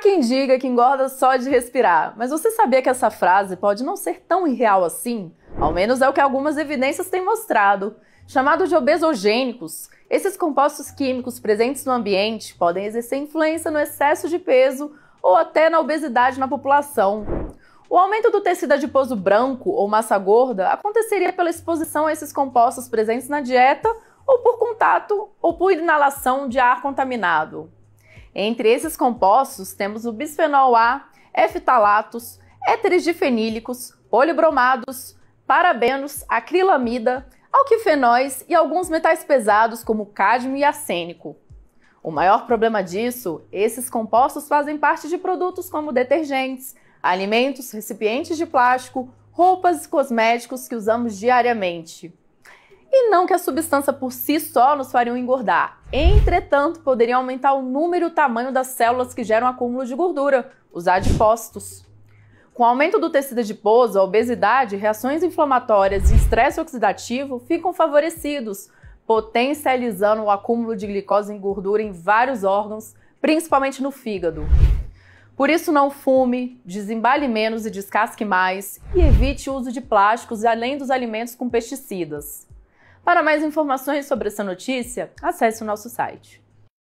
quem diga que engorda só de respirar, mas você sabia que essa frase pode não ser tão irreal assim? Ao menos é o que algumas evidências têm mostrado. Chamados de obesogênicos, esses compostos químicos presentes no ambiente podem exercer influência no excesso de peso ou até na obesidade na população. O aumento do tecido adiposo branco ou massa gorda aconteceria pela exposição a esses compostos presentes na dieta ou por contato ou por inalação de ar contaminado. Entre esses compostos temos o bisfenol A, eftalatos, éteres difenílicos, polibromados, parabenos, acrilamida, alquifenóis e alguns metais pesados como cádmio e acênico. O maior problema disso, esses compostos fazem parte de produtos como detergentes, alimentos, recipientes de plástico, roupas e cosméticos que usamos diariamente e não que a substância por si só nos faria engordar. Entretanto, poderiam aumentar o número e o tamanho das células que geram acúmulo de gordura, os adipócitos. Com o aumento do tecido adiposo, a obesidade, reações inflamatórias e estresse oxidativo ficam favorecidos, potencializando o acúmulo de glicose em gordura em vários órgãos, principalmente no fígado. Por isso, não fume, desembale menos e descasque mais, e evite o uso de plásticos além dos alimentos com pesticidas. Para mais informações sobre essa notícia, acesse o nosso site.